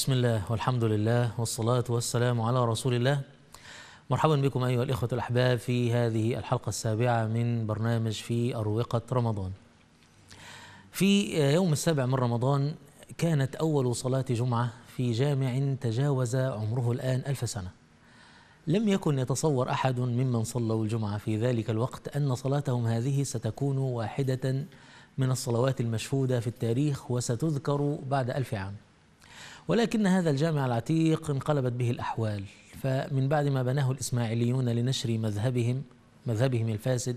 بسم الله والحمد لله والصلاة والسلام على رسول الله مرحبا بكم أيها الإخوة الأحباب في هذه الحلقة السابعة من برنامج في أروقة رمضان في يوم السابع من رمضان كانت أول صلاة جمعة في جامع تجاوز عمره الآن ألف سنة لم يكن يتصور أحد ممن صلوا الجمعة في ذلك الوقت أن صلاتهم هذه ستكون واحدة من الصلوات المشهودة في التاريخ وستذكر بعد ألف عام ولكن هذا الجامع العتيق انقلبت به الأحوال فمن بعد ما بناه الإسماعيليون لنشر مذهبهم مذهبهم الفاسد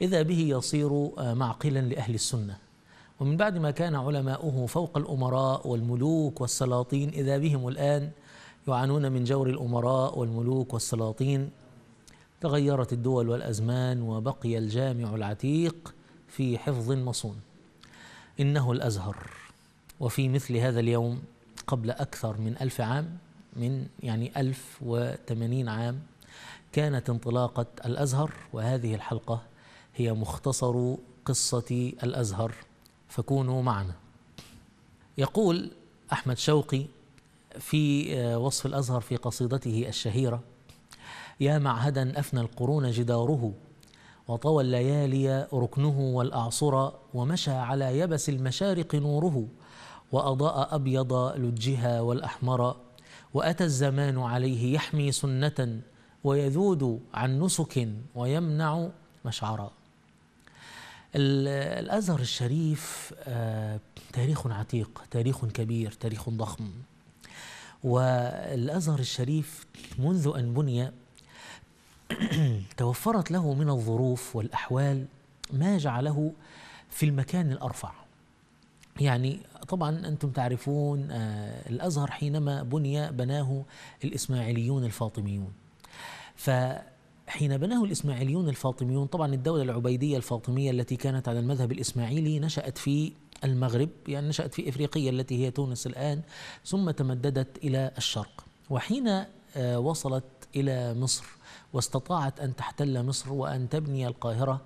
إذا به يصير آه، معقلا لأهل السنة ومن بعد ما كان علماؤه فوق الأمراء والملوك والسلاطين إذا بهم الآن يعانون من جور الأمراء والملوك والسلاطين تغيرت الدول والأزمان وبقي الجامع العتيق في حفظ مصون إنه الأزهر وفي مثل هذا اليوم قبل أكثر من ألف عام من يعني ألف وثمانين عام كانت انطلاقة الأزهر وهذه الحلقة هي مختصر قصة الأزهر فكونوا معنا يقول أحمد شوقي في آه، وصف الأزهر في قصيدته الشهيرة يا معهدا أفنى القرون جداره وطوى الليالي ركنه والأعصر ومشى على يبس المشارق نوره وأضاء أبيض لجها والأحمر وأتى الزمان عليه يحمي سنة ويذود عن نسك ويمنع مشعرا الأزهر الشريف آه، تاريخ عتيق تاريخ كبير تاريخ ضخم والأزهر الشريف منذ أن بني توفرت له من الظروف والأحوال ما جعله في المكان الأرفع يعني طبعا أنتم تعرفون آه، الأزهر حينما بني بناه الإسماعيليون الفاطميون فحين بناه الإسماعيليون الفاطميون طبعا الدولة العبيدية الفاطمية التي كانت على المذهب الإسماعيلي نشأت في المغرب يعني نشأت في إفريقيا التي هي تونس الآن ثم تمددت إلى الشرق وحين آه، وصلت إلى مصر واستطاعت أن تحتل مصر وأن تبني القاهرة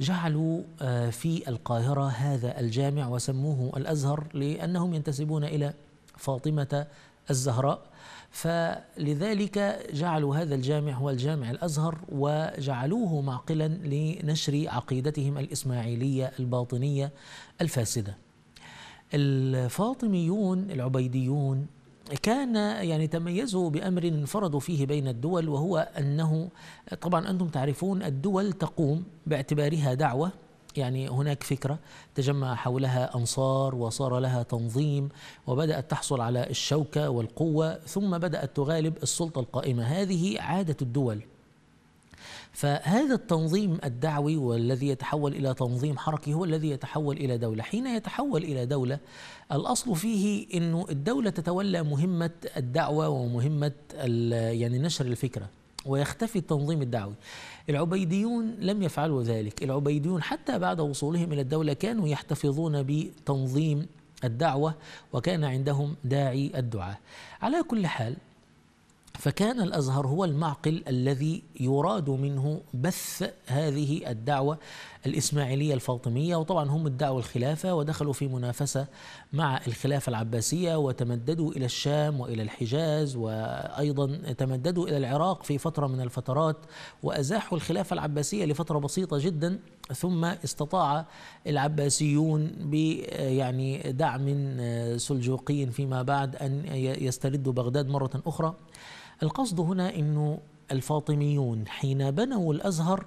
جعلوا آه، في القاهرة هذا الجامع وسموه الأزهر لأنهم ينتسبون إلى فاطمة الزهراء فلذلك جعلوا هذا الجامع هو الجامع الازهر وجعلوه معقلا لنشر عقيدتهم الاسماعيليه الباطنيه الفاسده. الفاطميون العبيديون كان يعني تميزه بامر انفردوا فيه بين الدول وهو انه طبعا انتم تعرفون الدول تقوم باعتبارها دعوه يعني هناك فكرة تجمع حولها أنصار وصار لها تنظيم وبدأت تحصل على الشوكة والقوة ثم بدأت تغالب السلطة القائمة هذه عادة الدول فهذا التنظيم الدعوي والذي يتحول إلى تنظيم حركي هو الذي يتحول إلى دولة حين يتحول إلى دولة الأصل فيه أنه الدولة تتولى مهمة الدعوة ومهمة يعني نشر الفكرة ويختفي التنظيم الدعوي العبيديون لم يفعلوا ذلك العبيديون حتى بعد وصولهم إلى الدولة كانوا يحتفظون بتنظيم الدعوة وكان عندهم داعي الدعاء على كل حال فكان الازهر هو المعقل الذي يراد منه بث هذه الدعوه الإسماعيلية الفاطمية وطبعا هم ادعوا الخلافة ودخلوا في منافسة مع الخلافة العباسية وتمددوا إلى الشام وإلى الحجاز وأيضا تمددوا إلى العراق في فترة من الفترات وأزاحوا الخلافة العباسية لفترة بسيطة جدا ثم استطاع العباسيون يعني دعم سلجوقي فيما بعد أن يستردوا بغداد مرة أخرى القصد هنا أنه الفاطميون حين بنوا الأزهر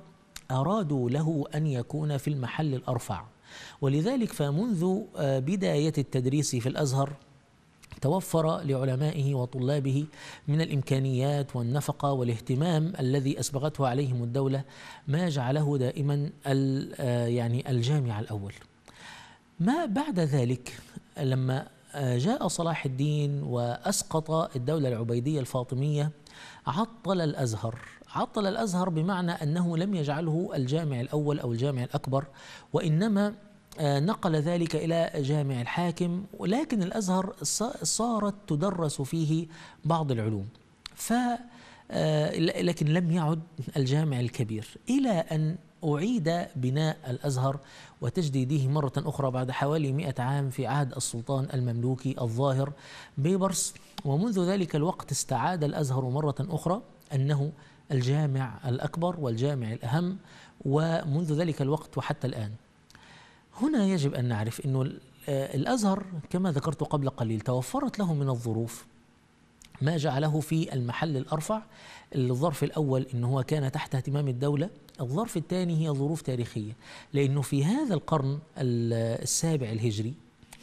أرادوا له أن يكون في المحل الأرفع ولذلك فمنذ آه، بداية التدريس في الأزهر توفر لعلمائه وطلابه من الامكانيات والنفقه والاهتمام الذي اسبغته عليهم الدوله ما جعله دائما آه، يعني الجامع الاول. ما بعد ذلك لما آه، جاء صلاح الدين واسقط الدوله العبيديه الفاطميه عطل الازهر عطل الأزهر بمعنى أنه لم يجعله الجامع الأول أو الجامع الأكبر وإنما آه، نقل ذلك إلى جامع الحاكم ولكن الأزهر صارت تدرس فيه بعض العلوم ف آه، لكن لم يعد الجامع الكبير إلى أن أعيد بناء الأزهر وتجديده مرة أخرى بعد حوالي مئة عام في عهد السلطان المملوكي الظاهر بيبرس ومنذ ذلك الوقت استعاد الأزهر مرة أخرى أنه الجامع الأكبر والجامع الأهم ومنذ ذلك الوقت وحتى الآن هنا يجب أن نعرف أنه آه، الأزهر كما ذكرت قبل قليل توفرت له من الظروف ما جعله في المحل الأرفع الظرف الأول أنه هو كان تحت اهتمام الدولة الظرف الثاني هي ظروف تاريخية لأنه في هذا القرن السابع الهجري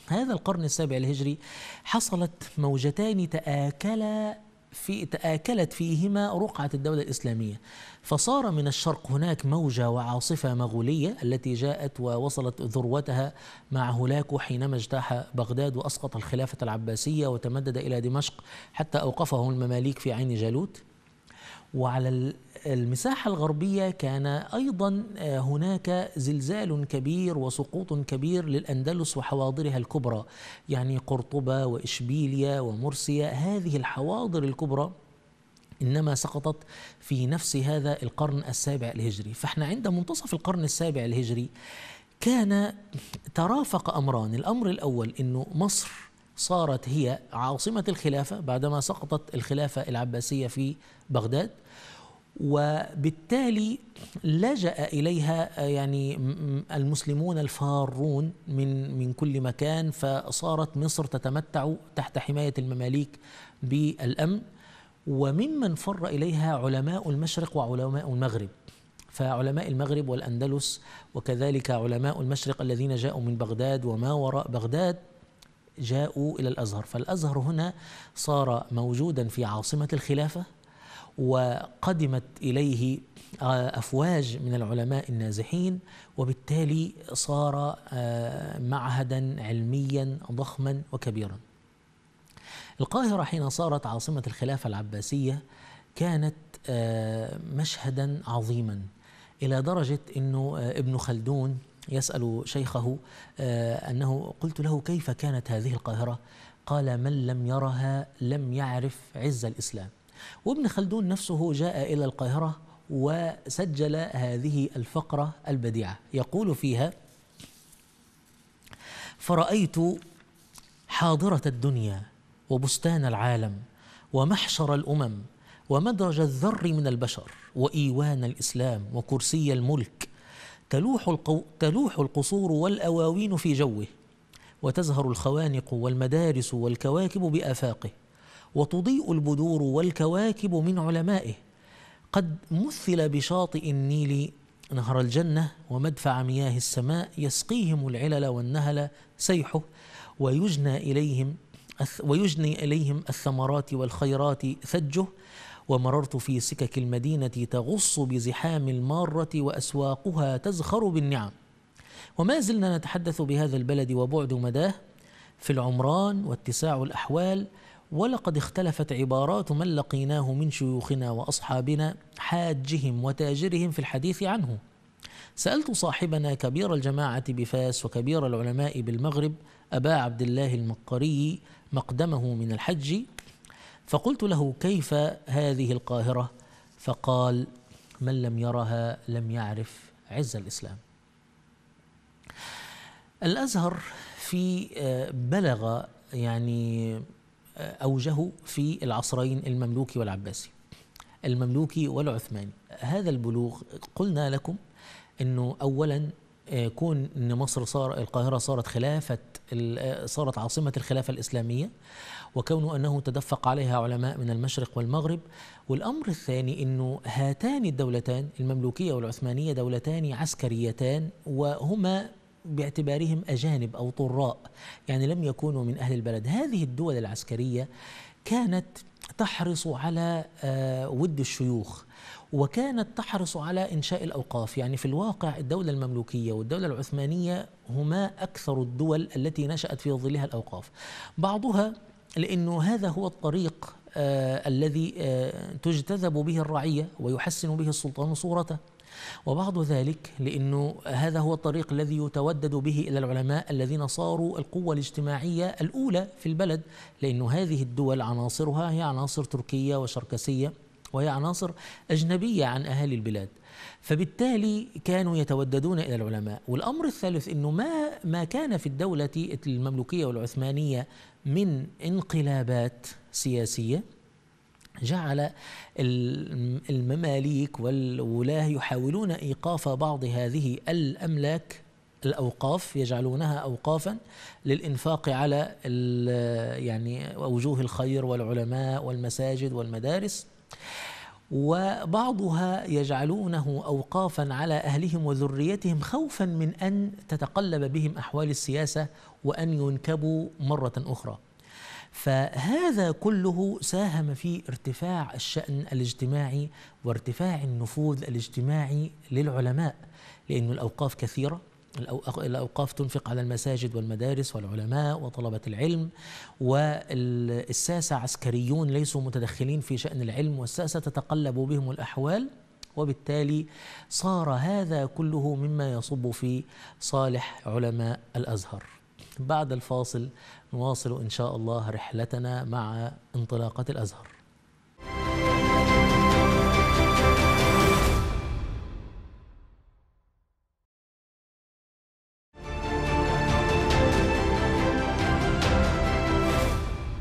هذا القرن السابع الهجري حصلت موجتان تآكلا في تآكلت فيهما رقعة الدولة الإسلامية فصار من الشرق هناك موجة وعاصفة مغولية التي جاءت ووصلت ذروتها مع هولاكو حينما اجتاح بغداد وأسقط الخلافة العباسية وتمدد إلى دمشق حتى أوقفه المماليك في عين جالوت وعلى المساحة الغربية كان أيضا آه، هناك زلزال كبير وسقوط كبير للأندلس وحواضرها الكبرى يعني قرطبة وإشبيليا ومرسيا هذه الحواضر الكبرى إنما سقطت في نفس هذا القرن السابع الهجري فإحنا عند منتصف القرن السابع الهجري كان ترافق أمران الأمر الأول أنه مصر صارت هي عاصمة الخلافة بعدما سقطت الخلافة العباسية في بغداد وبالتالي لجأ إليها يعني المسلمون الفارون من من كل مكان فصارت مصر تتمتع تحت حماية المماليك بالأمن وممن فر إليها علماء المشرق وعلماء المغرب فعلماء المغرب والأندلس وكذلك علماء المشرق الذين جاءوا من بغداد وما وراء بغداد جاءوا إلى الأزهر فالأزهر هنا صار موجودا في عاصمة الخلافة وقدمت إليه آه، أفواج من العلماء النازحين وبالتالي صار آه، معهدا علميا ضخما وكبيرا القاهرة حين صارت عاصمة الخلافة العباسية كانت آه، مشهدا عظيما إلى درجة أنه ابن خلدون يسأل شيخه أنه قلت له كيف كانت هذه القاهرة قال من لم يرها لم يعرف عز الإسلام وابن خلدون نفسه جاء إلى القاهرة وسجل هذه الفقرة البديعة يقول فيها فرأيت حاضرة الدنيا وبستان العالم ومحشر الأمم ومدرج الذر من البشر وإيوان الإسلام وكرسي الملك تلوح, القو... تلوح القصور والأواوين في جوه وتزهر الخوانق والمدارس والكواكب بآفاقه وتضيء البدور والكواكب من علمائه قد مثل بشاطئ النيل نهر الجنة ومدفع مياه السماء يسقيهم العلل والنهل سيحه ويجنى إليهم ويجني إليهم الثمرات والخيرات ثجه ومررت في سكك المدينة تغص بزحام المارة وأسواقها تزخر بالنعم وما زلنا نتحدث بهذا البلد وبعد مداه في العمران واتساع الأحوال ولقد اختلفت عبارات من لقيناه من شيوخنا واصحابنا حاجهم وتاجرهم في الحديث عنه سالت صاحبنا كبير الجماعه بفاس وكبير العلماء بالمغرب ابا عبد الله المقري مقدمه من الحج فقلت له كيف هذه القاهره فقال من لم يرها لم يعرف عز الاسلام الازهر في آه، بلغ يعني آه، أوجه في العصرين المملوكي والعباسي المملوكي والعثماني هذا البلوغ قلنا لكم أنه أولا آه، كون ان مصر صار القاهره صارت خلافه آه، صارت عاصمه الخلافه الاسلاميه وكون انه تدفق عليها علماء من المشرق والمغرب والامر الثاني انه هاتان الدولتان المملوكيه والعثمانيه دولتان عسكريتان وهما باعتبارهم أجانب أو طراء يعني لم يكونوا من أهل البلد هذه الدول العسكرية كانت تحرص على آه، ود الشيوخ وكانت تحرص على انشاء الاوقاف، يعني في الواقع الدوله المملوكيه والدوله العثمانيه هما اكثر الدول التي نشات في ظلها الاوقاف. بعضها لانه هذا هو الطريق آه الذي آه تجتذب به الرعيه ويحسن به السلطان صورته. وبعض ذلك لأنه هذا هو الطريق الذي يتودد به إلى العلماء الذين صاروا القوة الاجتماعية الأولى في البلد لأن هذه الدول عناصرها هي عناصر تركية وشركسية وهي عناصر أجنبية عن أهالي البلاد فبالتالي كانوا يتوددون الى العلماء والامر الثالث انه ما ما كان في الدوله المملوكيه والعثمانيه من انقلابات سياسيه جعل المماليك والولاه يحاولون ايقاف بعض هذه الاملاك الاوقاف يجعلونها اوقافا للانفاق على يعني وجوه الخير والعلماء والمساجد والمدارس وبعضها يجعلونه اوقافا على اهلهم وذريتهم خوفا من ان تتقلب بهم احوال السياسه وان ينكبوا مره اخرى فهذا كله ساهم في ارتفاع الشأن الاجتماعي وارتفاع النفوذ الاجتماعي للعلماء لأن الأوقاف كثيرة الأوقاف تنفق على المساجد والمدارس والعلماء وطلبة العلم والساسة عسكريون ليسوا متدخلين في شأن العلم والساسة تتقلب بهم الأحوال وبالتالي صار هذا كله مما يصب في صالح علماء الازهر بعد الفاصل نواصل إن شاء الله رحلتنا مع انطلاقة الأزهر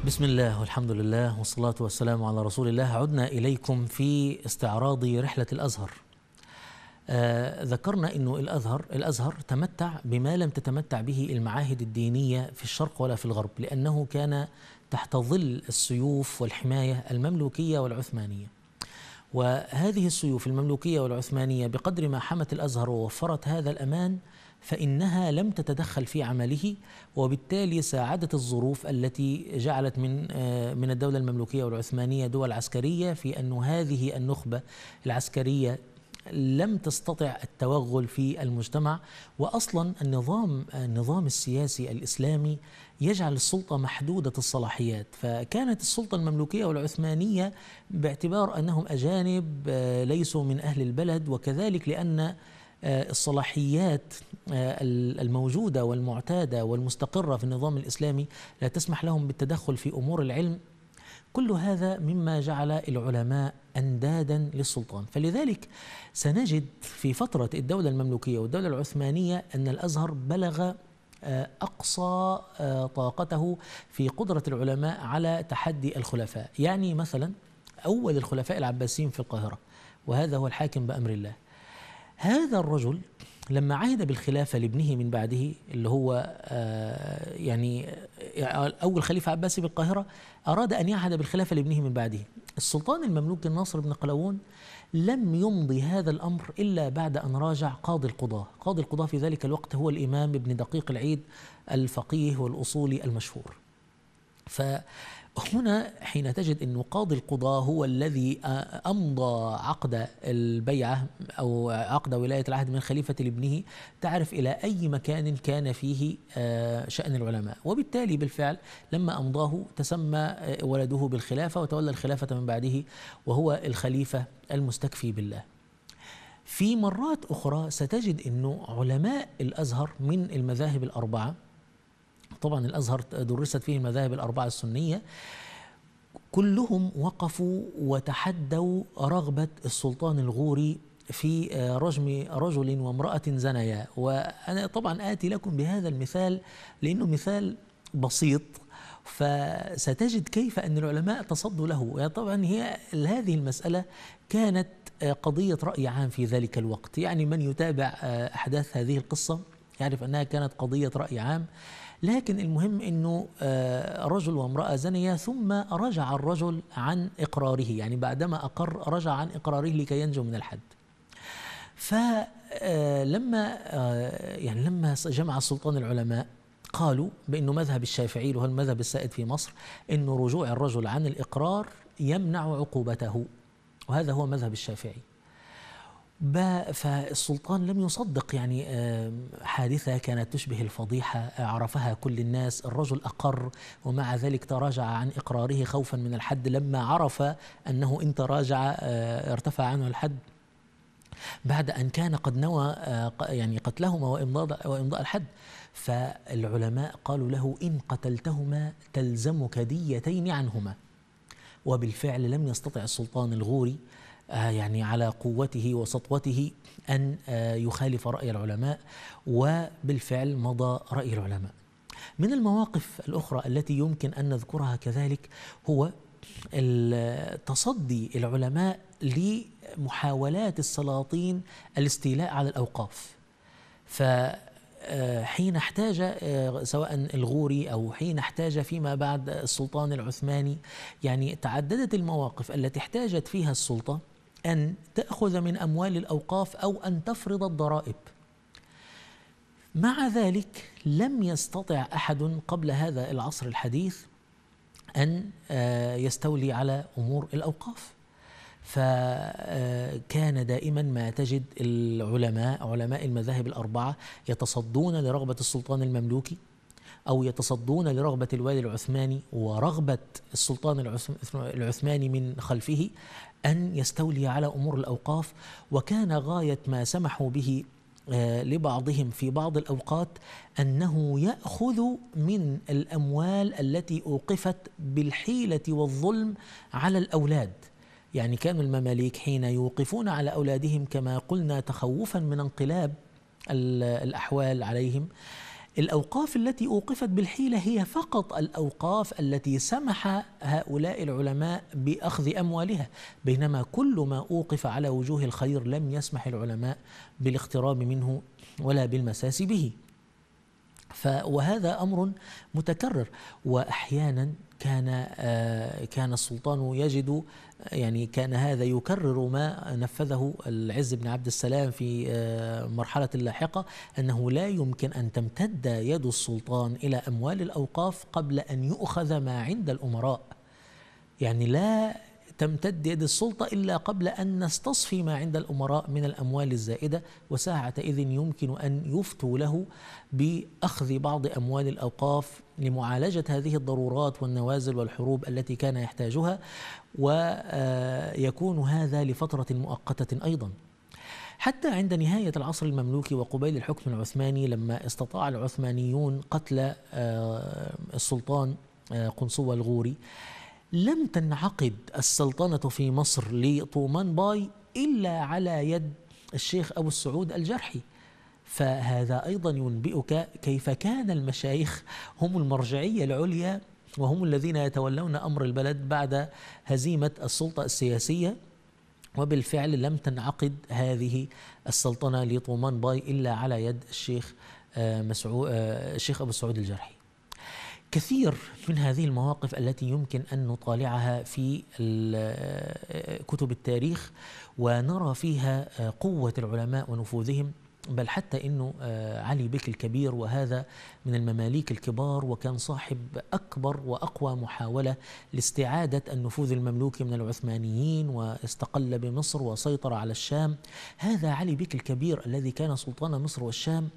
بسم الله والحمد لله والصلاة والسلام على رسول الله عدنا إليكم في استعراض رحلة الأزهر آه ذكرنا انه الازهر الازهر تمتع بما لم تتمتع به المعاهد الدينيه في الشرق ولا في الغرب لانه كان تحت ظل السيوف والحمايه المملوكيه والعثمانيه. وهذه السيوف المملوكيه والعثمانيه بقدر ما حمت الازهر ووفرت هذا الامان فانها لم تتدخل في عمله وبالتالي ساعدت الظروف التي جعلت من آه، من الدوله المملوكيه والعثمانيه دول عسكريه في ان هذه النخبه العسكريه لم تستطع التوغل في المجتمع واصلا النظام النظام السياسي الاسلامي يجعل السلطه محدوده الصلاحيات فكانت السلطه المملوكيه والعثمانيه باعتبار انهم اجانب آه، ليسوا من اهل البلد وكذلك لان آه، الصلاحيات آه، الموجوده والمعتاده والمستقره في النظام الاسلامي لا تسمح لهم بالتدخل في امور العلم كل هذا مما جعل العلماء اندادا للسلطان فلذلك سنجد في فتره الدوله المملوكيه والدوله العثمانيه ان الازهر بلغ آه، اقصى آه، طاقته في قدره العلماء على تحدي الخلفاء يعني مثلا اول الخلفاء العباسيين في القاهره وهذا هو الحاكم بامر الله هذا الرجل لما عهد بالخلافة لابنه من بعده اللي هو آه، يعني آه، أول خليفة عباسي بالقاهرة أراد أن يعهد بالخلافة لابنه من بعده السلطان المملوك الناصر بن قلاوون لم يمضي هذا الأمر إلا بعد أن راجع قاضي القضاة قاضي القضاة في ذلك الوقت هو الإمام ابن دقيق العيد الفقيه والأصولي المشهور ف هنا حين تجد أن قاضي القضاة هو الذي أمضى عقد البيعة أو عقد ولاية العهد من خليفة لابنه تعرف إلى أي مكان كان فيه آه، شأن العلماء وبالتالي بالفعل لما أمضاه تسمى آه، ولده بالخلافة وتولى الخلافة من بعده وهو الخليفة المستكفي بالله في مرات أخرى ستجد أنه علماء الأزهر من المذاهب الأربعة طبعا الازهر درست فيه المذاهب الاربعه السنيه كلهم وقفوا وتحدوا رغبه السلطان الغوري في آه، رجم رجل وامراه زنيا وانا طبعا اتي لكم بهذا المثال لانه مثال بسيط فستجد كيف ان العلماء تصدوا له يعني طبعا هي هذه المساله كانت آه، قضيه راي عام في ذلك الوقت يعني من يتابع آه، احداث هذه القصه يعرف انها كانت قضيه راي عام لكن المهم أنه آه، رجل وامرأة زنيا ثم رجع الرجل عن إقراره يعني بعدما أقر رجع عن إقراره لكي ينجو من الحد فلما آه، آه، يعني لما جمع السلطان العلماء قالوا بأنه مذهب الشافعي وهو المذهب السائد في مصر أنه رجوع الرجل عن الإقرار يمنع عقوبته وهذا هو مذهب الشافعي فالسلطان لم يصدق يعني حادثة كانت تشبه الفضيحة عرفها كل الناس الرجل أقر ومع ذلك تراجع عن إقراره خوفا من الحد لما عرف أنه إن تراجع آه، ارتفع عنه الحد بعد أن كان قد نوى آه، يعني قتلهما وإمضاء, وإمضاء الحد فالعلماء قالوا له إن قتلتهما تلزمك ديتين عنهما وبالفعل لم يستطع السلطان الغوري آه، يعني على قوته وسطوته أن آه، يخالف رأي العلماء وبالفعل مضى رأي العلماء من المواقف الأخرى التي يمكن أن نذكرها كذلك هو تصدي العلماء لمحاولات السلاطين الاستيلاء على الأوقاف فحين آه، احتاج سواء الغوري أو حين احتاج فيما بعد السلطان العثماني يعني تعددت المواقف التي احتاجت فيها السلطة أن تأخذ من أموال الأوقاف أو أن تفرض الضرائب مع ذلك لم يستطع أحد قبل هذا العصر الحديث أن آه، يستولي على أمور الأوقاف فكان آه، دائما ما تجد العلماء علماء المذاهب الأربعة يتصدون لرغبة السلطان المملوكي أو يتصدون لرغبة الوالي العثماني ورغبة السلطان العثماني من خلفه أن يستولي على أمور الأوقاف وكان غاية ما سمحوا به آه، لبعضهم في بعض الأوقات أنه يأخذ من الأموال التي أوقفت بالحيلة والظلم على الأولاد يعني كانوا المماليك حين يوقفون على أولادهم كما قلنا تخوفا من انقلاب الأحوال عليهم الأوقاف التي أوقفت بالحيلة هي فقط الأوقاف التي سمح هؤلاء العلماء بأخذ أموالها بينما كل ما أوقف على وجوه الخير لم يسمح العلماء بالاقتراب منه ولا بالمساس به وهذا أمر متكرر وأحيانا كان آه، كان السلطان يجد يعني كان هذا يكرر ما نفذه العز بن عبد السلام في آه، مرحلة لاحقة أنه لا يمكن أن تمتد يد السلطان إلى أموال الأوقاف قبل أن يؤخذ ما عند الأمراء يعني لا تمتد يد السلطة إلا قبل أن نستصفي ما عند الأمراء من الأموال الزائدة وساعتئذ يمكن أن يفتوا له بأخذ بعض أموال الأوقاف لمعالجة هذه الضرورات والنوازل والحروب التي كان يحتاجها ويكون هذا لفترة مؤقتة أيضا حتى عند نهاية العصر المملوكي وقبيل الحكم العثماني لما استطاع العثمانيون قتل آه، السلطان آه، قنصوة الغوري لم تنعقد السلطنة في مصر لطومان باي إلا على يد الشيخ أبو السعود الجرحي فهذا أيضا ينبئك كيف كان المشايخ هم المرجعية العليا وهم الذين يتولون أمر البلد بعد هزيمة السلطة السياسية وبالفعل لم تنعقد هذه السلطنة لطومان باي إلا على يد الشيخ آه، مسعود آه، الشيخ أبو السعود الجرحي كثير من هذه المواقف التي يمكن ان نطالعها في كتب التاريخ ونرى فيها آه، قوه العلماء ونفوذهم بل حتى انه آه، علي بك الكبير وهذا من المماليك الكبار وكان صاحب اكبر واقوى محاوله لاستعاده النفوذ المملوكي من العثمانيين واستقل بمصر وسيطر على الشام هذا علي بك الكبير الذي كان سلطان مصر والشام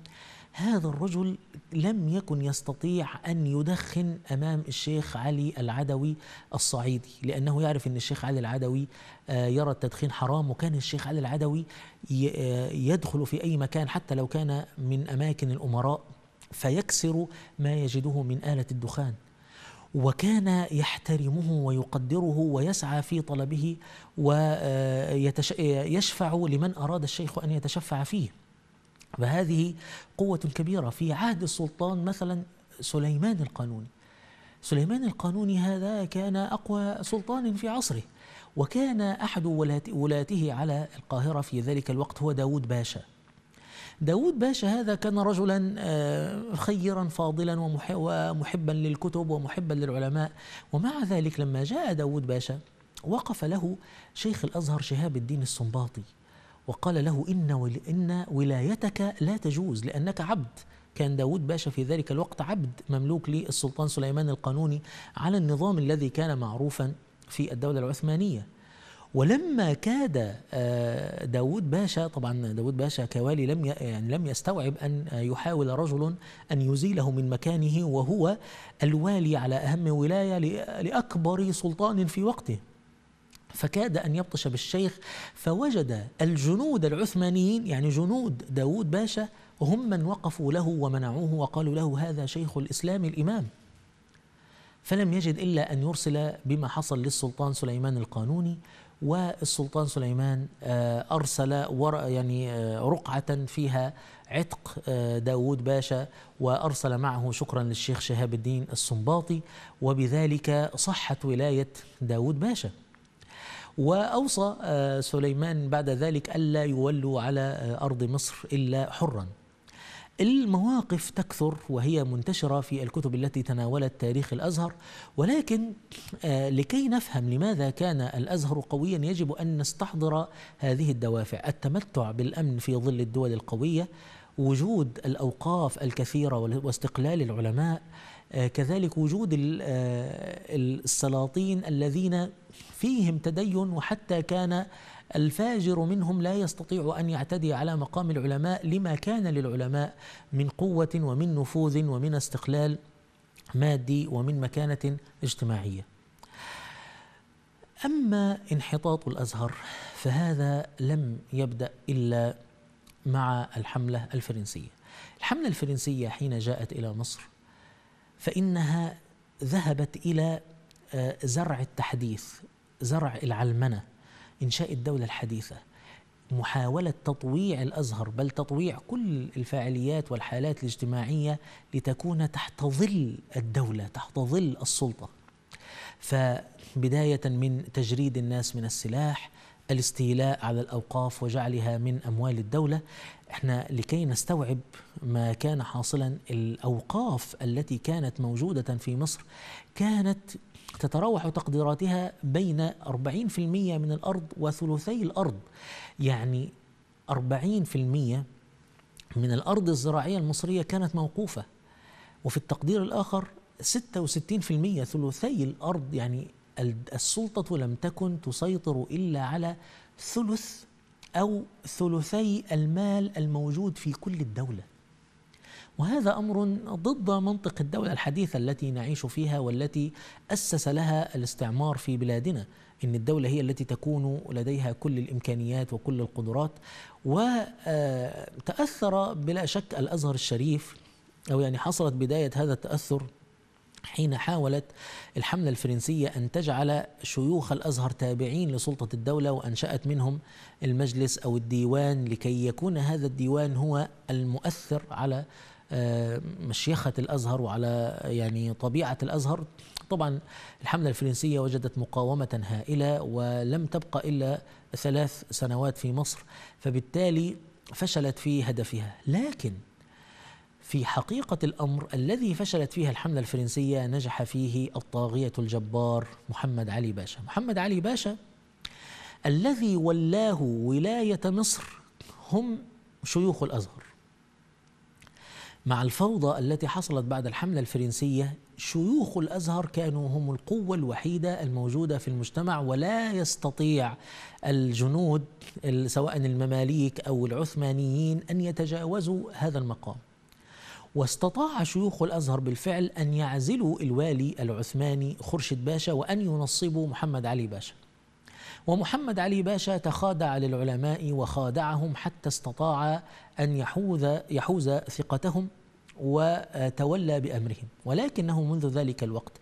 هذا الرجل لم يكن يستطيع أن يدخن أمام الشيخ علي العدوي الصعيدي لأنه يعرف أن الشيخ علي العدوي آه، يرى التدخين حرام وكان الشيخ علي العدوي آه، يدخل في أي مكان حتى لو كان من أماكن الأمراء فيكسر ما يجده من آلة الدخان وكان يحترمه ويقدره ويسعى في طلبه ويشفع آه، لمن أراد الشيخ أن يتشفع فيه فهذه قوة كبيرة في عهد السلطان مثلا سليمان القانوني سليمان القانوني هذا كان أقوى سلطان في عصره وكان أحد ولاته على القاهرة في ذلك الوقت هو داود باشا داود باشا هذا كان رجلا آه، خيرا فاضلا ومحبا للكتب ومحبا للعلماء ومع ذلك لما جاء داود باشا وقف له شيخ الأزهر شهاب الدين السنباطي وقال له إن, إن ولايتك لا تجوز لأنك عبد كان داود باشا في ذلك الوقت عبد مملوك للسلطان سليمان القانوني على النظام الذي كان معروفا في الدولة العثمانية ولما كاد آه، داود باشا طبعا داود باشا كوالي لم يعني لم يستوعب أن يحاول رجل أن يزيله من مكانه وهو الوالي على أهم ولاية لأكبر سلطان في وقته فكاد أن يبطش بالشيخ فوجد الجنود العثمانيين يعني جنود داود باشا هم من وقفوا له ومنعوه وقالوا له هذا شيخ الإسلام الإمام فلم يجد إلا أن يرسل بما حصل للسلطان سليمان القانوني والسلطان سليمان آه، أرسل يعني آه، رقعة فيها عتق آه، داود باشا وأرسل معه شكرا للشيخ شهاب الدين السنباطي وبذلك صحت ولاية داود باشا وأوصى آه، سليمان بعد ذلك ألا يولوا على آه، أرض مصر إلا حرا المواقف تكثر وهي منتشرة في الكتب التي تناولت تاريخ الأزهر ولكن آه، لكي نفهم لماذا كان الأزهر قويا يجب أن نستحضر هذه الدوافع التمتع بالأمن في ظل الدول القوية وجود الأوقاف الكثيرة واستقلال العلماء آه، كذلك وجود آه، السلاطين الذين فيهم تدين وحتى كان الفاجر منهم لا يستطيع أن يعتدي على مقام العلماء لما كان للعلماء من قوة ومن نفوذ ومن استقلال مادي ومن مكانة اجتماعية أما انحطاط الأزهر فهذا لم يبدأ إلا مع الحملة الفرنسية الحملة الفرنسية حين جاءت إلى مصر فإنها ذهبت إلى آه، زرع التحديث زرع العلمنة إنشاء الدولة الحديثة محاولة تطويع الأزهر بل تطويع كل الفاعليات والحالات الاجتماعية لتكون تحت ظل الدولة تحت ظل السلطة فبداية من تجريد الناس من السلاح الاستيلاء على الأوقاف وجعلها من أموال الدولة احنا لكي نستوعب ما كان حاصلا الأوقاف التي كانت موجودة في مصر كانت تتراوح تقديراتها بين 40% من الأرض وثلثي الأرض يعني 40% من الأرض الزراعية المصرية كانت موقوفة وفي التقدير الآخر 66% ثلثي الأرض يعني السلطة لم تكن تسيطر إلا على ثلث أو ثلثي المال الموجود في كل الدولة وهذا أمر ضد منطق الدولة الحديثة التي نعيش فيها والتي أسس لها الاستعمار في بلادنا إن الدولة هي التي تكون لديها كل الإمكانيات وكل القدرات وتأثر آه، بلا شك الأزهر الشريف أو يعني حصلت بداية هذا التأثر حين حاولت الحملة الفرنسية أن تجعل شيوخ الأزهر تابعين لسلطة الدولة وأنشأت منهم المجلس أو الديوان لكي يكون هذا الديوان هو المؤثر على آه، مشيخة الأزهر وعلى يعني طبيعة الأزهر طبعا الحملة الفرنسية وجدت مقاومة هائلة ولم تبقى إلا ثلاث سنوات في مصر فبالتالي فشلت في هدفها لكن في حقيقة الأمر الذي فشلت فيها الحملة الفرنسية نجح فيه الطاغية الجبار محمد علي باشا محمد علي باشا الذي ولاه ولاية مصر هم شيوخ الأزهر مع الفوضى التي حصلت بعد الحملة الفرنسية شيوخ الازهر كانوا هم القوه الوحيده الموجوده في المجتمع ولا يستطيع الجنود سواء المماليك او العثمانيين ان يتجاوزوا هذا المقام. واستطاع شيوخ الازهر بالفعل ان يعزلوا الوالي العثماني خرشد باشا وان ينصبوا محمد علي باشا. ومحمد علي باشا تخادع للعلماء وخادعهم حتى استطاع ان يحوز يحوز ثقتهم وتولى بامرهم ولكنه منذ ذلك الوقت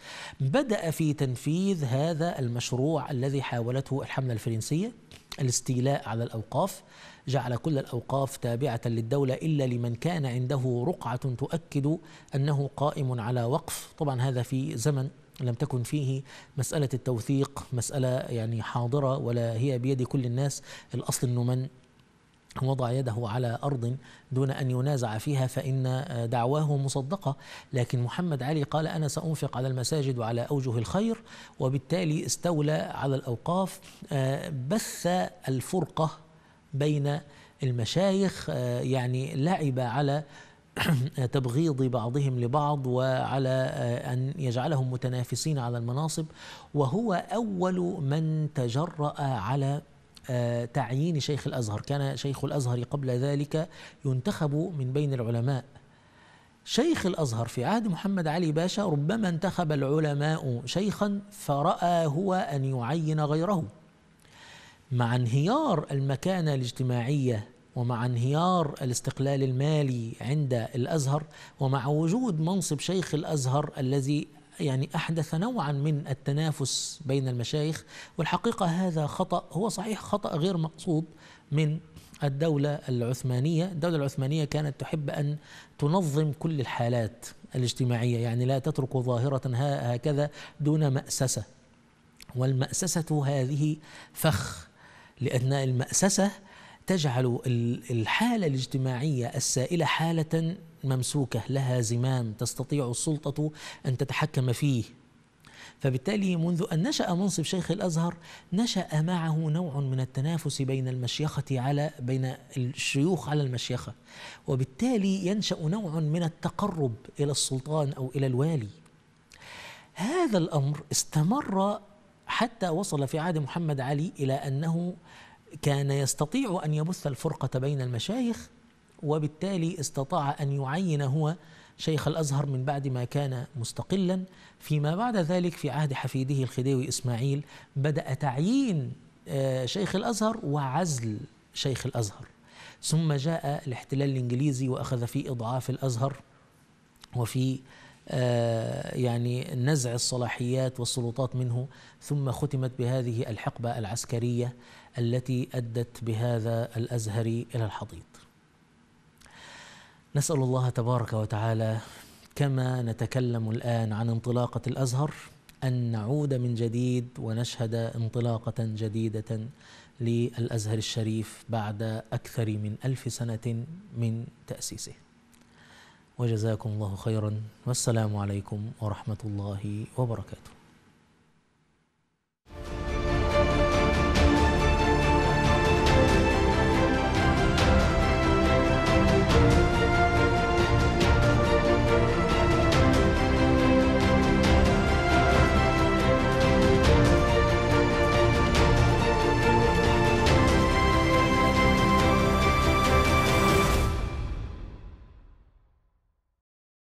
بدا في تنفيذ هذا المشروع الذي حاولته الحمله الفرنسيه الاستيلاء على الأوقاف جعل كل الأوقاف تابعة للدولة إلا لمن كان عنده رقعة تؤكد أنه قائم على وقف طبعا هذا في زمن لم تكن فيه مسألة التوثيق مسألة يعني حاضرة ولا هي بيد كل الناس الأصل أنه من وضع يده على أرض دون أن ينازع فيها فإن دعواه مصدقة لكن محمد علي قال أنا سأنفق على المساجد وعلى أوجه الخير وبالتالي استولى على الأوقاف آه، بث الفرقة بين المشايخ آه، يعني لعب على تبغيض بعضهم لبعض وعلى آه، أن يجعلهم متنافسين على المناصب وهو أول من تجرأ على آه، تعيين شيخ الازهر كان شيخ الازهر قبل ذلك ينتخب من بين العلماء شيخ الازهر في عهد محمد علي باشا ربما انتخب العلماء شيخا فراى هو ان يعين غيره مع انهيار المكانه الاجتماعيه ومع انهيار الاستقلال المالي عند الازهر ومع وجود منصب شيخ الازهر الذي يعني أحدث نوعا من التنافس بين المشايخ والحقيقة هذا خطأ هو صحيح خطأ غير مقصود من الدولة العثمانية الدولة العثمانية كانت تحب أن تنظم كل الحالات الاجتماعية يعني لا تترك ظاهرة هكذا دون مأسسة والمأسسة هذه فخ لأن المأسسة تجعل الحالة الاجتماعية السائلة حالة ممسوكة لها زمان تستطيع السلطة أن تتحكم فيه فبالتالي منذ أن نشأ منصب شيخ الأزهر نشأ معه نوع من التنافس بين المشيخة على بين الشيوخ على المشيخة وبالتالي ينشأ نوع من التقرب إلى السلطان أو إلى الوالي هذا الأمر استمر حتى وصل في عهد محمد علي إلى أنه كان يستطيع أن يبث الفرقة بين المشايخ وبالتالي استطاع أن يعين هو شيخ الأزهر من بعد ما كان مستقلا فيما بعد ذلك في عهد حفيده الخديوي إسماعيل بدأ تعيين آه، شيخ الأزهر وعزل شيخ الأزهر ثم جاء الاحتلال الإنجليزي وأخذ في إضعاف الأزهر وفي آه، يعني نزع الصلاحيات والسلطات منه ثم ختمت بهذه الحقبة العسكرية التي أدت بهذا الأزهر إلى الحضيض نسال الله تبارك وتعالى كما نتكلم الان عن انطلاقه الازهر ان نعود من جديد ونشهد انطلاقه جديده للازهر الشريف بعد اكثر من الف سنه من تاسيسه وجزاكم الله خيرا والسلام عليكم ورحمه الله وبركاته